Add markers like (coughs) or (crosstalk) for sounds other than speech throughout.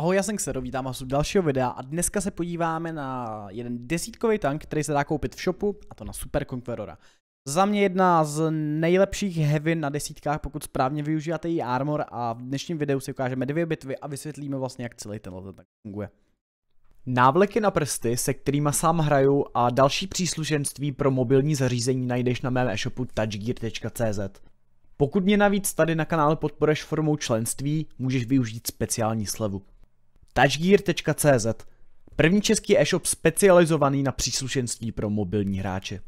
Ahoj, já jsem Xero, vítám vás u dalšího videa a dneska se podíváme na jeden desítkový tank, který se dá koupit v shopu, a to na Super Conquerora. Za mě jedna z nejlepších heavy na desítkách, pokud správně využíváte její armor a v dnešním videu si ukážeme dvě bitvy a vysvětlíme vlastně, jak celý tenhle tank funguje. Návleky na prsty, se kterými sám hraju a další příslušenství pro mobilní zařízení najdeš na mém e-shopu touchgear.cz. Pokud mě navíc tady na kanále podporeš formou členství, můžeš využít speciální slevu. Touchgear.cz První český e-shop specializovaný na příslušenství pro mobilní hráče.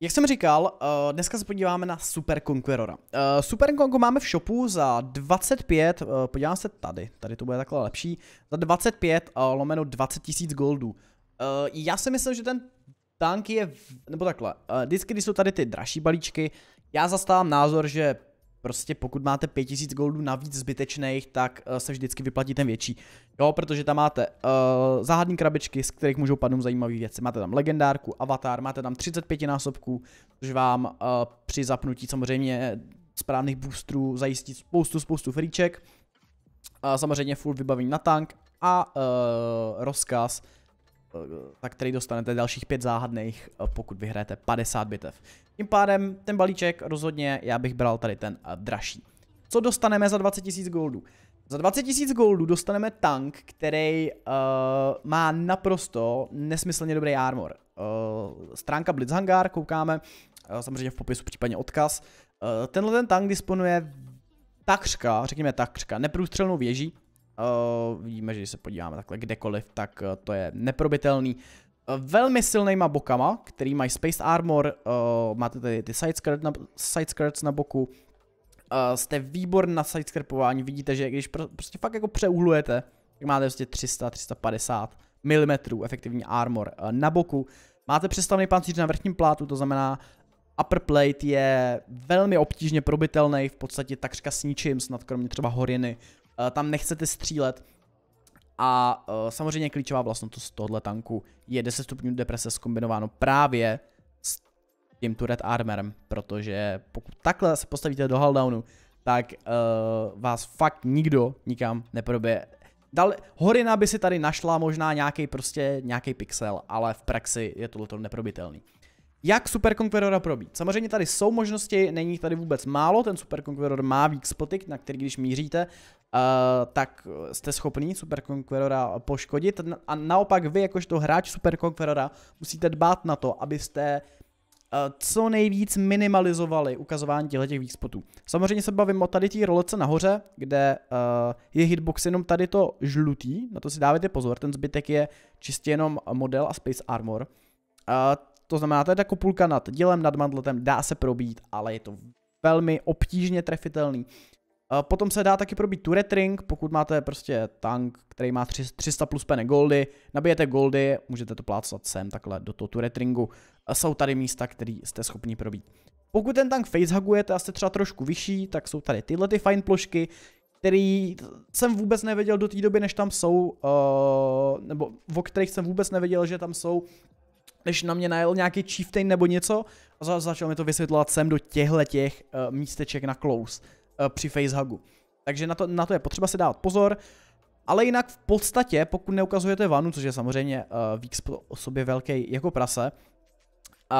Jak jsem říkal, eh, dneska se podíváme na Super Conquerora. Eh, Super Conqueror máme v shopu za 25, eh, podívám se tady, tady to bude takhle lepší, za 25 lomeno 20 tisíc goldů. Já si myslím, že ten tank je, nebo takhle, vždycky, když jsou tady ty dražší balíčky, já zastávám názor, že prostě pokud máte 5000 goldů navíc zbytečných, tak eh, se vždycky vyplatí ten větší. Jo, protože tam máte uh, eh, záhadní krabičky, z kterých můžou padnout zajímavé věci. Máte tam legendárku, avatar, máte tam 35 násobků, což vám uh, při zapnutí samozřejmě správných boostrů zajistí spoustu, spoustu friček. Uh, samozřejmě full vybavení na tank a uh, rozkaz tak který dostanete dalších pět záhadných, eh, pokud vyhráte 50 bitev. Tím pádem ten balíček rozhodně já bych bral tady ten eh, dražší. Co dostaneme za 20 000 goldů? Za 20 000 goldů dostaneme tank, který uh, má naprosto nesmyslně dobrý armor. Uh, stránka Blitzhangar, koukáme, uh, samozřejmě v popisu případně odkaz. Uh, tenhle ten tank disponuje takřka, řekněme takřka, neprůstřelnou věží, Uh, vidíme, že když se podíváme takhle kdekoliv, tak uh, to je neprobitelný. Eh, velmi silnýma bokama, který mají Space Armor, uh, máte tady ty skirts na, side na boku, uh, jste výbor na sidescrapování, vidíte, že když pr prostě fakt jako přeuhlujete, tak máte prostě 300, 350 mm efektivní armor uh, na boku. Máte přestavný pancíř na vrchním plátu, to znamená upper plate je velmi obtížně probitelný, v podstatě takřka s ničím, snad kromě třeba horiny, Eh, tam nechcete střílet. A eh, samozřejmě klíčová vlastnost tohle tanku je 10 stupňů deprese skombinováno právě s tím turret armorem, protože pokud takhle se postavíte do haldownu, tak uh, vás fakt nikdo nikam neprobije. Dal, Horina by si tady našla možná nějaký prostě nějaký pixel, ale v praxi je tohle neprobitelný. Jak Super Conquerora probít? Samozřejmě tady jsou možnosti, není tady vůbec málo, ten Super Conqueror má weak spoty, na který když míříte, Eh, tak jste schopný Superkonquerora poškodit a naopak vy jakožto hráč Superkonquerora musíte dbát na to, abyste eh, co nejvíc minimalizovali ukazování těchto těch výspotů. Samozřejmě se bavím o tady té rolece nahoře, kde uh, je hitbox jenom tady to žlutý, na to si dávajte pozor, ten zbytek je čistě jenom model a space armor. Uh, to znamená, je ta půlka nad dělem, nad mandletem dá se probít, ale je to velmi obtížně trefitelný. Eh, potom se dá taky probít turret ring, pokud máte prostě tank, který má 300 plus pene goldy, nabijete goldy, můžete to plácat sem takhle do toho turret ringu. Eh, jsou tady místa, které jste schopni probít. Pokud ten tank facehugujete a jste třeba trošku vyšší, tak jsou tady tyhle ty fine plošky, který jsem vůbec nevěděl do té doby, než tam jsou, uh, nebo o kterých jsem vůbec nevěděl, že tam jsou, než na mě najel nějaký chieftain nebo něco a za začal mi to vysvětlovat sem do těchto těch uh, místeček na close. Eh, při facehugu. Takže na to, na to je potřeba si dát pozor. Ale jinak v podstatě, pokud neukazujete vanu, což je samozřejmě uh, víc o sobě velký jako prase, uh,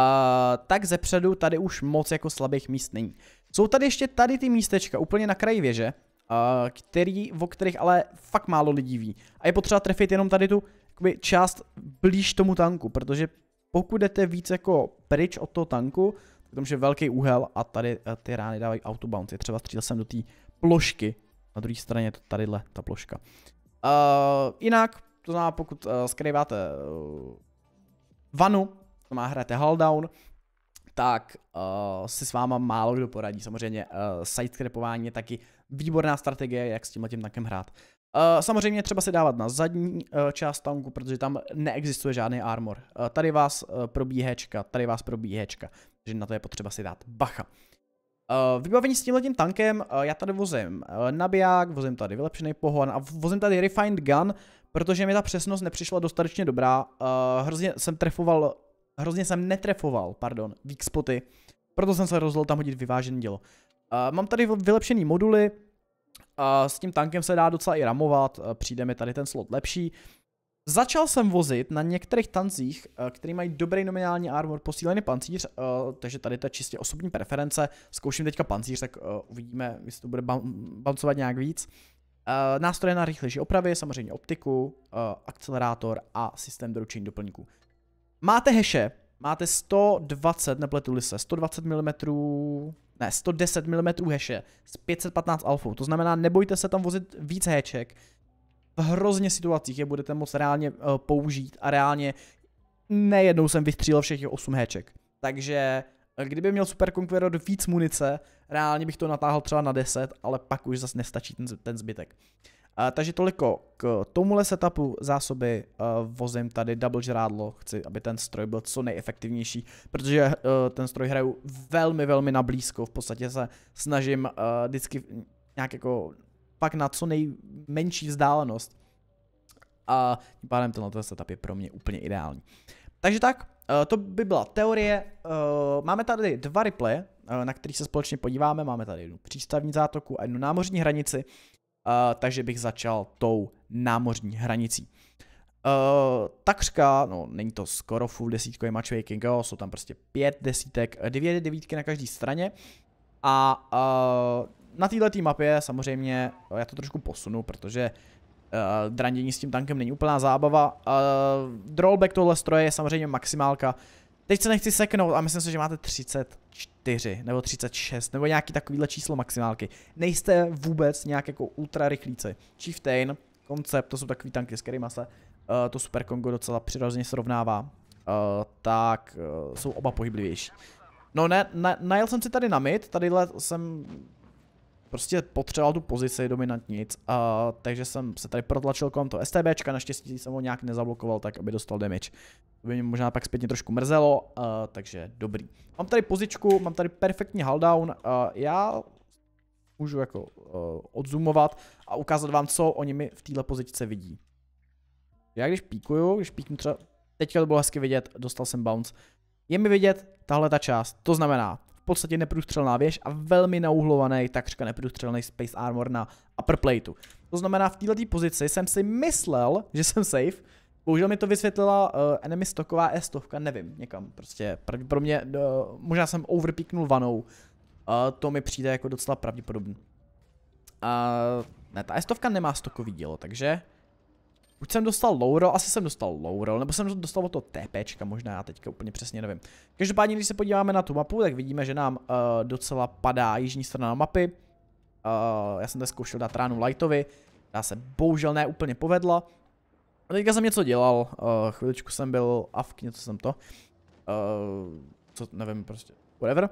tak zepředu tady už moc jako slabých míst není. Jsou tady ještě tady ty místečka, úplně na kraji věže, uh, který, o kterých ale fakt málo lidí ví. A je potřeba trefit jenom tady tu jakoby, část blíž tomu tanku, protože pokud jdete víc jako pryč od toho tanku, tom, že velký úhel a tady eh, ty rány dávají autobounce, Třeba střílel jsem do té plošky. Na druhé straně je to tadyhle, ta ploška. Uh, jinak, to znamená, pokud uh, skrýváte uh, vanu, to má hrajete Halldown, tak uh, si s váma málo kdo poradí. Samozřejmě uh, sidescrapování je taky výborná strategie, jak s tímhle tím takem hrát. Eh, samozřejmě třeba se dávat na zadní eh, část tanku, protože tam neexistuje žádný armor. Eh, tady vás probíhá hečka, tady vás probíhá hečka, takže na to je potřeba si dát bacha. Vybavení s tímhletím tankem, já tady vozím nabiják, vozím tady vylepšený pohon a vozím tady refined gun, protože mi ta přesnost nepřišla dostatečně dobrá. Hrozně jsem trefoval, hrozně jsem netrefoval, pardon, weak spoty, proto jsem se rozhodl tam hodit vyvážené dělo. Mám tady vylepšený moduly, s tím tankem se dá docela i ramovat, eh, přijde mi tady ten slot lepší. Začal jsem vozit na některých tancích, eh, který mají dobrý nominální armor, posílený pancíř, eh, takže tady to je čistě osobní preference. Zkouším teďka pancíř, tak uvidíme, jestli to bude bancovat nějak víc. Nástroje na rychlejší opravy, samozřejmě optiku, akcelerátor a systém doručení doplňků. Máte heše, Máte 120, nepletu se, 120 mm, ne, 110 mm heše s 515 alfou. To znamená, nebojte se tam vozit víc heček. V hrozně situacích je budete moc reálně uh, použít a reálně nejednou jsem vystřílel všech 8 heček. Takže eh, kdyby měl Super Conqueror víc munice, reálně bych to natáhl třeba na 10, ale pak už zase nestačí ten, ten zbytek takže toliko k tomuhle setupu zásoby uh, vozím tady double žrádlo, chci, aby ten stroj byl co nejefektivnější, protože uh, ten stroj hraju velmi, velmi nablízko, v podstatě se snažím uh, vždycky nějak jako pak na co nejmenší vzdálenost. A tím pádem tenhle setup je pro mě úplně ideální. Takže tak, e, to by byla teorie. Máme tady dva replay, na který se společně podíváme. Máme tady jednu přístavní zátoku a jednu námořní hranici. Eh, takže bych začal tou námořní hranicí. Uh, takřka, no není to skoro full desítkový matchmaking, jo, jsou tam prostě pět desítek, dvě devítky na každé straně a uh, na této mapě samozřejmě, já to trošku posunu, protože uh, drandění s tím tankem není úplná zábava. Uh, drawback tohle stroje je samozřejmě maximálka, Teď se nechci seknout a myslím si, že máte 34 nebo 36 nebo nějaký takovýhle číslo maximálky. Nejste vůbec nějak jako ultra rychlíci. Chieftain, koncept, to jsou takový tanky, s kterýma se uh, to Super Kongo docela přirozeně srovnává. Uh, tak uh, jsou oba pohyblivější. No ne, ne, najel jsem si tady na mid, tadyhle jsem Prostě potřeboval tu pozici dominantnic, a, takže jsem se tady protlačil kolem toho STBčka, naštěstí jsem ho nějak nezablokoval tak, aby dostal damage. To by mě možná pak zpětně trošku mrzelo, a, eh, takže dobrý. Mám tady pozičku, mám tady perfektní hulldown, a, eh, já můžu jako a, eh, odzumovat a ukázat vám, co oni mi v této pozičce vidí. Já když píkuju, když píknu třeba, teďka to bylo hezky vidět, dostal jsem bounce, je mi vidět tahle ta část, to znamená, v podstatě neprůstřelná věž a velmi nauhlovaný, takřka neprůstřelný Space Armor na upper plateu. To znamená, v této pozici jsem si myslel, že jsem safe, Bohužel mi to vysvětlila uh, enemy stoková e 100 nevím, někam prostě. Pro mě, uh, možná jsem overpíknul vanou. Uh, to mi přijde jako docela pravděpodobný. Uh, ne, ta S100 nemá stokový dílo, takže Buď jsem dostal low roll, asi jsem dostal low roll, nebo jsem dostal to TPčka, možná já teďka úplně přesně nevím. Každopádně, když se podíváme na tu mapu, tak vidíme, že nám uh, docela padá jižní strana mapy. Uh, já jsem tady zkoušel dát ránu Lightovi, já se bohužel ne úplně povedla. A teďka jsem něco dělal, uh, chviličku jsem byl avk, něco jsem to. Uh, co, nevím, prostě, whatever.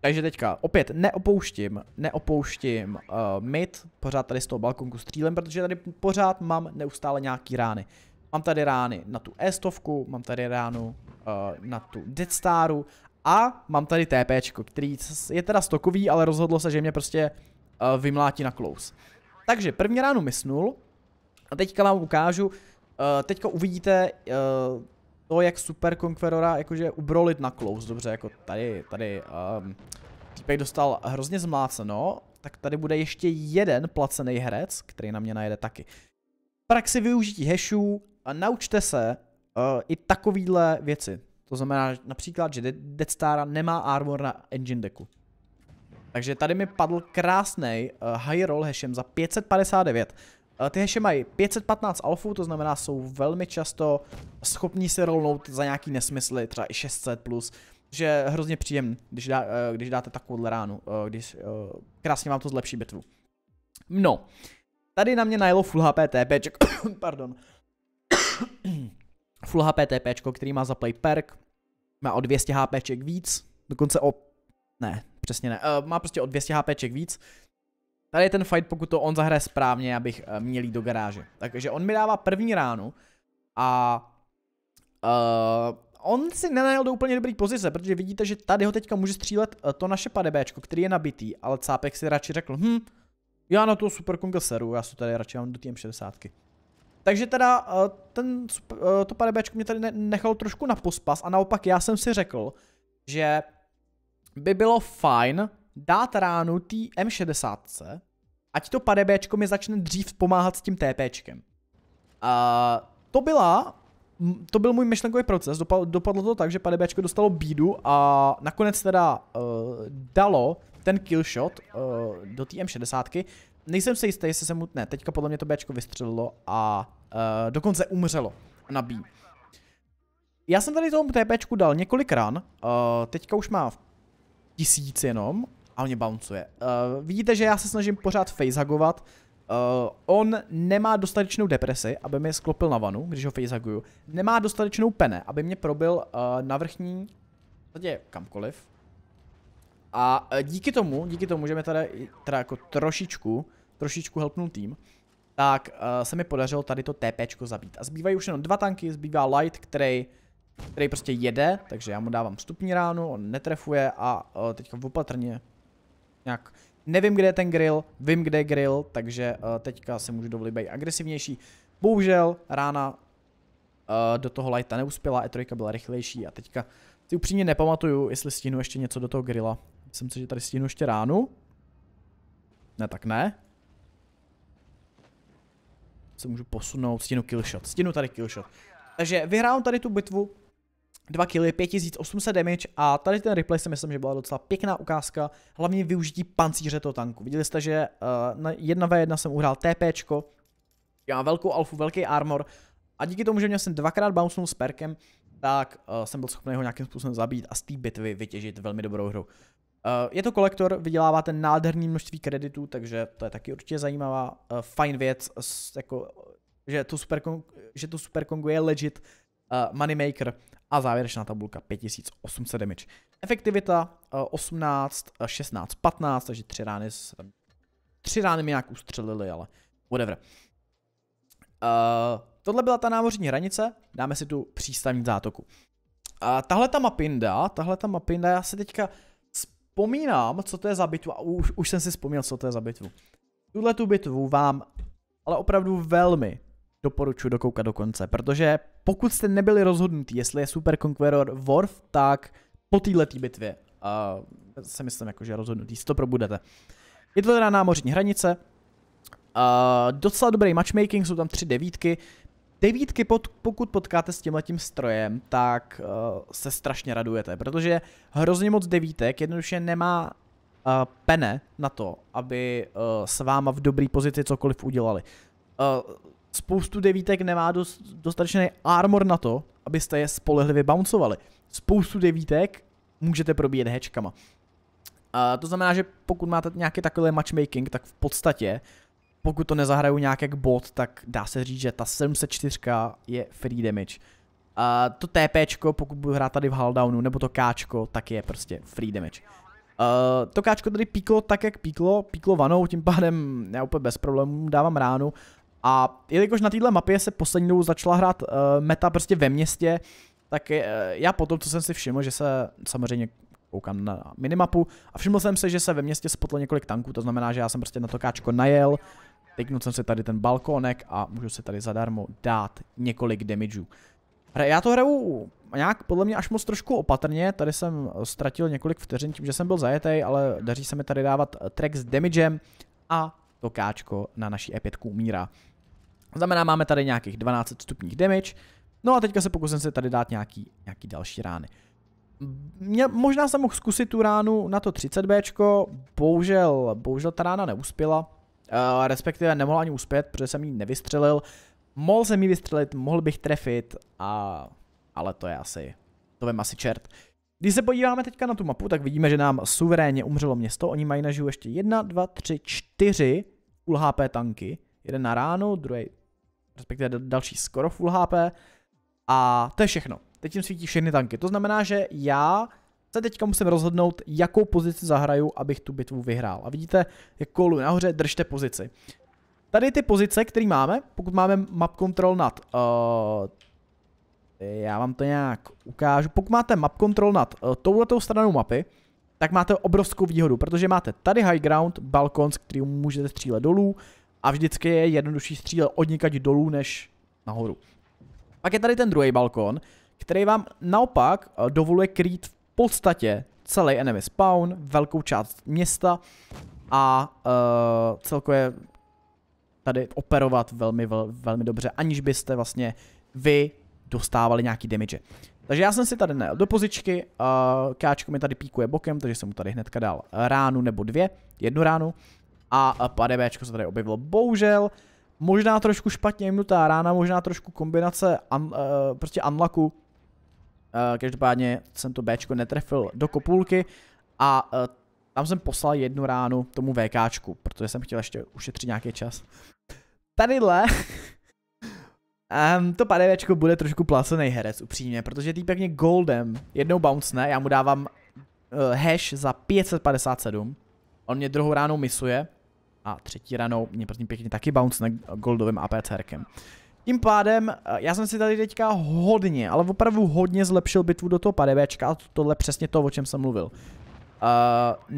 Takže teďka opět neopouštím, neopouštím uh, eh, mid, pořád tady z toho balkonku střílem, protože tady pořád mám neustále nějaký rány. Mám tady rány na tu E100, mám tady ránu uh, na tu Dead Staru a mám tady TP, který je teda stokový, ale rozhodlo se, že mě prostě uh, vymlátí na close. Takže první ránu misnul a teďka vám ukážu, uh, teďka uvidíte, uh, to, jak super Conquerora jakože ubrolit na close, dobře, jako tady, tady, um, týpek dostal hrozně zmláceno, tak tady bude ještě jeden placený herec, který na mě najede taky. V praxi využití hashů a naučte se uh, i takovýhle věci. To znamená že například, že Dead Star nemá armor na engine decku. Takže tady mi padl krásný uh, high roll hashem za 559. Ty heše mají 515 alfů, to znamená jsou velmi často schopní se rolnout za nějaký nesmysly, třeba i 600 plus, že hrozně příjemný, když, dá, eh, když dáte takovou ránu, eh, když eh, krásně vám to zlepší bitvu. No, tady na mě najelo full HP TP, (coughs) pardon, (coughs) full HP TP, který má za play perk, má o 200 HPček víc, dokonce o, ne, přesně ne, má prostě o 200 HPček víc, Tady je ten fight, pokud to on zahraje správně, abych eh, měl jít do garáže. Takže on mi dává první ránu a uh, on si nenajel do úplně dobrý pozice, protože vidíte, že tady ho teďka může střílet eh, to naše padebéčko, který je nabitý, ale cápek si radši řekl, hm, já na tu super Konga seru, já se tady radši mám do tým 60 Takže teda ten, to padebéčko mě tady nechal trošku na pospas a naopak já jsem si řekl, že by bylo fajn dát ránu té M60 ať to padebéčko mi začne dřív pomáhat s tím TPčkem. A to byla to byl můj myšlenkový proces, dopadlo to tak, že padebéčko dostalo bídu a nakonec teda uh, dalo ten killshot uh, eh, do té M60, nejsem si jistý, jestli se mu... Ne, teďka podle mě to Bčko vystřelilo a uh, dokonce umřelo na B. Já jsem tady tomu TPčku dal několik ran, uh, teďka už má tisíc jenom a on mě bouncuje. Uh, vidíte, že já se snažím pořád facehagovat. Uh, eh, on nemá dostatečnou depresi, aby mě sklopil na vanu, když ho facehaguju. Nemá dostatečnou pene, aby mě probil uh, na vrchní, tady kamkoliv. A uh, díky tomu, díky tomu, že mi tady teda jako trošičku, trošičku helpnul tým, tak uh, se mi podařilo tady to TPčko zabít. A zbývají už jenom dva tanky, zbývá Light, který, který prostě jede, takže já mu dávám stupní ránu, on netrefuje a uh, teďka opatrně nějak nevím, kde je ten grill, vím, kde je grill, takže uh, teďka se můžu dovolit být agresivnější. Bohužel rána uh, do toho lighta neuspěla, E3 byla rychlejší a teďka si upřímně nepamatuju, jestli stínu ještě něco do toho grilla. Myslím si, že tady stínu ještě ránu. Ne, tak ne. Se můžu posunout, stínu killshot, stínu tady killshot. Takže vyhrávám tady tu bitvu, 2 kg, 5800 damage a tady ten replay si myslím, že byla docela pěkná ukázka, hlavně využití pancíře toho tanku. Viděli jste, že uh, na 1v1 jsem uhrál TPčko, já mám velkou alfu, velký armor a díky tomu, že mě jsem dvakrát bouncenul s perkem, tak uh, jsem byl schopný ho nějakým způsobem zabít a z té bitvy vytěžit velmi dobrou hru. Uh, je to kolektor, vyděláváte nádherný množství kreditů, takže to je taky určitě zajímavá, uh, fajn věc, jako, že to, super, že super je legit uh, moneymaker a závěrečná tabulka 5800 damage. Efektivita 18, 16, 15, takže tři rány, tři rány mi nějak ustřelili, ale whatever. Uh, tohle byla ta námořní hranice, dáme si tu přístavní zátoku. Uh, tahle ta mapinda, tahle ta mapinda, já se teďka vzpomínám, co to je za bitvu a už, už jsem si vzpomněl, co to je za bitvu. Tuhle tu bitvu vám ale opravdu velmi, doporučuji dokoukat do konce, protože pokud jste nebyli rozhodnutí, jestli je Super Conqueror Worf, tak po této bitvě uh, se myslím, jako, že rozhodnutí si to probudete. Je to teda námořní hranice, uh, docela dobrý matchmaking, jsou tam tři devítky, devítky, pod, pokud potkáte s tímhletím strojem, tak uh, se strašně radujete, protože hrozně moc devítek jednoduše nemá uh, pene na to, aby uh, s váma v dobrý pozici cokoliv udělali. Uh, Spoustu devítek nemá dost, dostatečný armor na to, abyste je spolehlivě bouncovali. Spoustu devítek můžete probíjet hečkama. A to znamená, že pokud máte nějaký takový matchmaking, tak v podstatě, pokud to nezahraju nějak jak bot, tak dá se říct, že ta 704 je free damage. A to TP, pokud budu hrát tady v Haldownu, nebo to Kčko, tak je prostě free damage. Uh, to káčko tady píklo tak, jak píklo, píklo vanou, tím pádem já úplně bez problémů dávám ránu a jelikož na této mapě se poslední dobou začala hrát uh, meta prostě ve městě, tak je, uh, já potom, co jsem si všiml, že se samozřejmě koukám na minimapu a všiml jsem se, že se ve městě spotlo několik tanků, to znamená, že já jsem prostě na to káčko najel, tyknul jsem si tady ten balkónek a můžu si tady zadarmo dát několik damageů. Já to hraju nějak podle mě až moc trošku opatrně, tady jsem ztratil několik vteřin tím, že jsem byl zajetý, ale daří se mi tady dávat eh, track s damagem a to káčko na naší E5 umírá. Znamená, máme tady nějakých 12 stupních damage. No a teďka se pokusím se tady dát nějaký, nějaký další rány. Mě, možná jsem mohl zkusit tu ránu na to 30B, bohužel, bohužel ta rána neuspěla, uh, respektive nemohla ani uspět, protože jsem ji nevystřelil. Mohl jsem ji vystřelit, mohl bych trefit, a, ale to je asi, to vem asi čert. Když se podíváme teďka na tu mapu, tak vidíme, že nám suverénně umřelo město, oni mají naživu ještě 1, 2, 3, 4 full HP tanky, jeden na ránu, druhý respektive další skoro full HP. A to je všechno. Teď jim svítí všechny tanky. To znamená, že já se teďka musím rozhodnout, jakou pozici zahraju, abych tu bitvu vyhrál. A vidíte, jak kolu nahoře, držte pozici. Tady ty pozice, které máme, pokud máme map control nad... Uh, já vám to nějak ukážu. Pokud máte map control nad uh, touhletou stranou mapy, tak máte obrovskou výhodu, protože máte tady high ground, balkon, z kterým můžete střílet dolů, a vždycky je jednodušší střílet odnikať dolů než nahoru. Pak je tady ten druhý balkon, který vám naopak eh, dovoluje krýt v podstatě celý enemy spawn, velkou část města a uh, celkově tady operovat velmi, vel, velmi dobře, aniž byste vlastně vy dostávali nějaký damage. Takže já jsem si tady nejel do pozičky, uh, Káčko mi tady píkuje bokem, takže jsem mu tady hnedka dal ránu nebo dvě, jednu ránu a padebéčko se tady objevilo. Bohužel, možná trošku špatně jemnutá rána, možná trošku kombinace un, uh, eh, prostě unlucku. Uh, každopádně jsem to Bčko netrefil do kopulky a uh, tam jsem poslal jednu ránu tomu VKčku, protože jsem chtěl ještě ušetřit nějaký čas. Tadyhle Um, (laughs) to padevěčko bude trošku placený herec, upřímně, protože tý pěkně goldem jednou ne, já mu dávám uh, hash za 557, on mě druhou ránou misuje a třetí ranou mě prosím pěkně taky bounce goldovým APCRkem. Tím pádem, eh, já jsem si tady teďka hodně, ale opravdu hodně zlepšil bitvu do toho PDBčka a tohle přesně to, o čem jsem mluvil. Uh,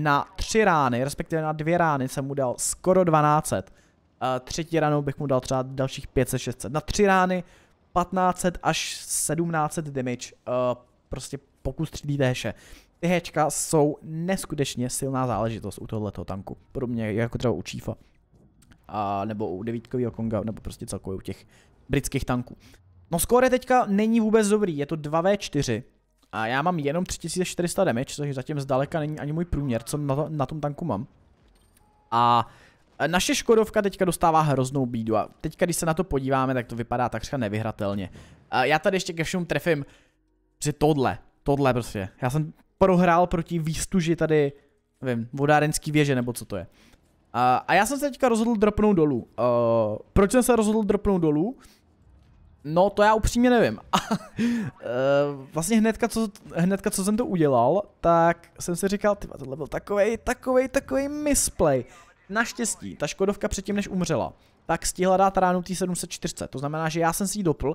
na tři rány, respektive na dvě rány jsem mu dal skoro 1200. Uh, eh, třetí ranou bych mu dal třeba dalších 500-600. Na tři rány 1500 až 1700 damage, uh, prostě pokus střílíte heše. Ty hečka jsou neskutečně silná záležitost u tohoto tanku. Podobně jako třeba u Chiefa. A, nebo u devítkového Konga, nebo prostě celkově u těch britských tanků. No score teďka není vůbec dobrý, je to 2v4. A já mám jenom 3400 damage, což zatím zdaleka není ani můj průměr, co na, to, na tom tanku mám. A naše Škodovka teďka dostává hroznou bídu a teďka, když se na to podíváme, tak to vypadá takřka nevyhratelně. A já tady ještě ke všemu trefím, že tohle, tohle prostě, já jsem prohrál proti výstuži tady, nevím, vodárenský věže nebo co to je. A, a já jsem se teďka rozhodl dropnout dolů. Uh, proč jsem se rozhodl dropnout dolů? No, to já upřímně nevím. (laughs) Uh, vlastně hnedka co, hnedka, co jsem to udělal, tak jsem si říkal, ty tohle byl takovej, takovej, takovej misplay. Naštěstí, ta Škodovka předtím, než umřela, tak stihla dát ránu t 740. To znamená, že já jsem si ji dopl,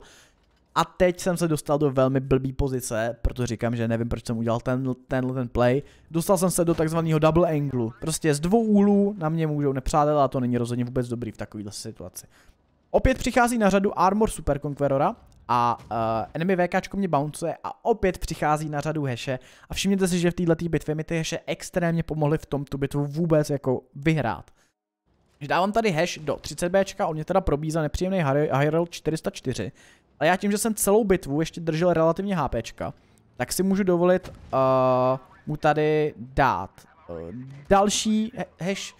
a teď jsem se dostal do velmi blbý pozice, proto říkám, že nevím, proč jsem udělal ten, tenhle ten play. Dostal jsem se do takzvaného double angle. Prostě z dvou úlů na mě můžou nepřátelé a to není rozhodně vůbec dobrý v takovéhle situaci. Opět přichází na řadu Armor Super Conquerora a uh, enemy VK mě bouncuje a opět přichází na řadu heše a všimněte si, že v této bitvě mi ty heše extrémně pomohly v tom tu bitvu vůbec jako vyhrát. dávám tady hash do 30B, on mě teda probízá nepříjemný Hyrule 404, ale já tím, že jsem celou bitvu ještě držel relativně HP, tak si můžu dovolit uh, mu tady dát uh, další hash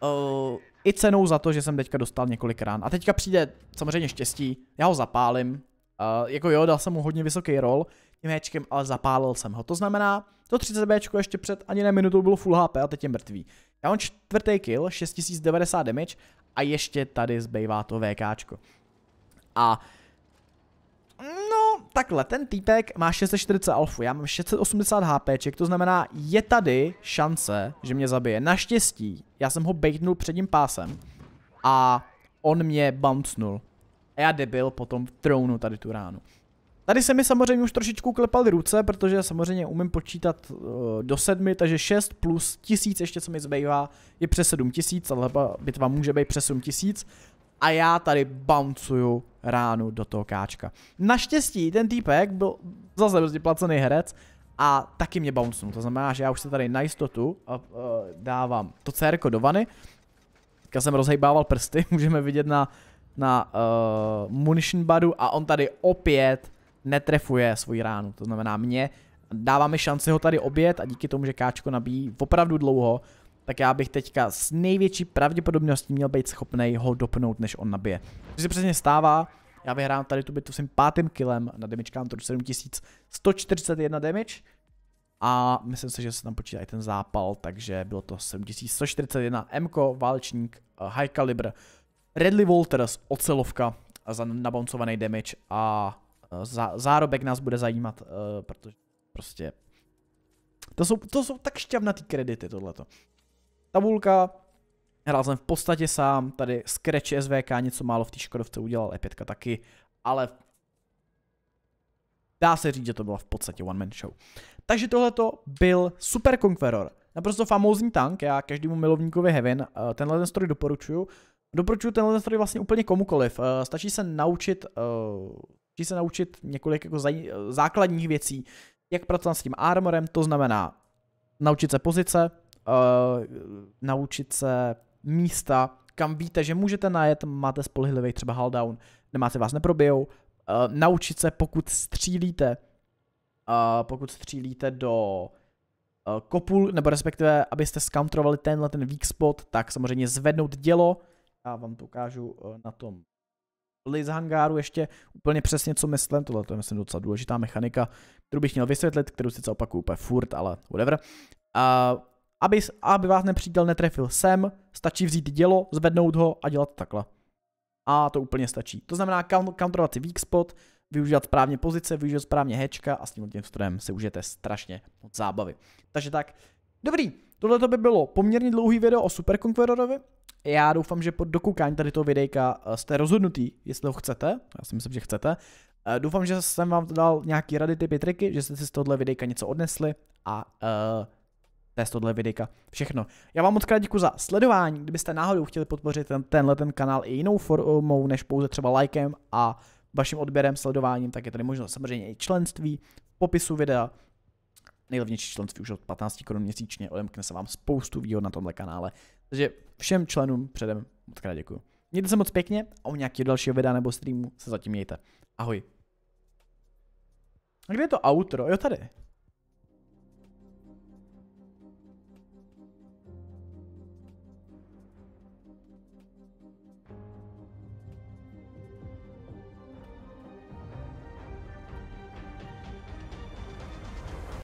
uh, i cenou za to, že jsem teďka dostal několik rán. A teďka přijde samozřejmě štěstí, já ho zapálím. Uh, jako jo, dal jsem mu hodně vysoký roll tím hečkem, ale zapálil jsem ho. To znamená, to 30 b ještě před ani ne minutou bylo full HP a teď je mrtvý. Já mám čtvrtý kill, 6090 damage a ještě tady zbývá to čko A uh, No, takhle, ten týpek má 640 alfu, já mám 680 HPček, to znamená, je tady šance, že mě zabije. Naštěstí, já jsem ho baitnul předním pásem a on mě bouncnul. A já debil potom trounu tady tu ránu. Tady se mi samozřejmě už trošičku klepaly ruce, protože samozřejmě umím počítat uh, do sedmi, takže 6 plus tisíc ještě co mi zbývá je přes 7 tisíc, ale bitva může být přes 7 tisíc a já tady bouncuju ránu do toho káčka. Naštěstí ten týpek byl zase prostě placený herec a taky mě bouncnul. To znamená, že já už se tady na jistotu a, a, dávám to cérko do vany. Teďka jsem rozhejbával prsty, (laughs) můžeme vidět na, na uh, munition badu a on tady opět netrefuje svoji ránu. To znamená mě, dáváme šanci ho tady obět a díky tomu, že káčko nabíjí opravdu dlouho, tak já bych teďka s největší pravděpodobností měl být schopný ho dopnout, než on nabije. Co se přesně stává, já vyhrám tady tu bitvu svým pátým killem, na damage to 7141 damage. A myslím si, že se tam počítá i ten zápal, takže bylo to 7141 Mko, válečník, eh, high caliber, Redley Walters, ocelovka za nabouncovaný damage a eh, zá, zárobek nás bude zajímat, eh, protože prostě to jsou, to jsou tak šťavnatý kredity tohleto tabulka, Hrál jsem v podstatě sám, tady Scratch SVK něco málo v té Škodovce udělal, E5 taky, ale dá se říct, že to byla v podstatě one man show. Takže tohleto byl Super Conqueror. Naprosto famózní tank, já každému milovníkovi Heaven eh, tenhle ten stroj doporučuju. Doporučuju tenhle ten stroj vlastně úplně komukoliv. Eh, stačí se naučit, eh, stačí se naučit několik jako základních věcí, jak pracovat s tím armorem, to znamená naučit se pozice, Eh, naučit se místa, kam víte, že můžete najet, máte spolehlivý třeba hull down, nemáte vás neprobijou, uh, naučit se, pokud střílíte, uh, pokud střílíte do uh, kopul, nebo respektive, abyste skounterovali tenhle ten weak spot, tak samozřejmě zvednout dělo, já vám to ukážu uh, na tom z hangáru ještě úplně přesně, co myslím, tohle to je myslím docela důležitá mechanika, kterou bych měl vysvětlit, kterou sice opakuju úplně furt, ale whatever. Uh, aby, aby vás nepřítel netrefil sem, stačí vzít dělo, zvednout ho a dělat takhle. A to úplně stačí. To znamená counterovat si weak spot, využívat správně pozice, využívat správně hečka a s tím tím strojem si užijete strašně moc zábavy. Takže tak, dobrý, tohle to by bylo poměrně dlouhý video o Super Conquerorovi. Já doufám, že po dokoukání tady toho videjka eh, jste rozhodnutý, jestli ho chcete, já si myslím, že chcete. Eh, doufám, že jsem vám dal nějaký rady, typy, triky, že jste si z tohohle videjka něco odnesli a uh, test tohle videa. Všechno. Já vám moc krát děkuji za sledování. Kdybyste náhodou chtěli podpořit ten, tenhle ten kanál i jinou formou, než pouze třeba lajkem a vaším odběrem, sledováním, tak je tady možnost samozřejmě i členství v popisu videa. Nejlevnější členství už od 15 korun měsíčně, odemkne se vám spoustu výhod na tomhle kanále. Takže všem členům předem moc krát děkuji. Mějte se moc pěkně a u nějakého dalšího videa nebo streamu se zatím mějte. Ahoj. A kde je to outro? Jo, tady.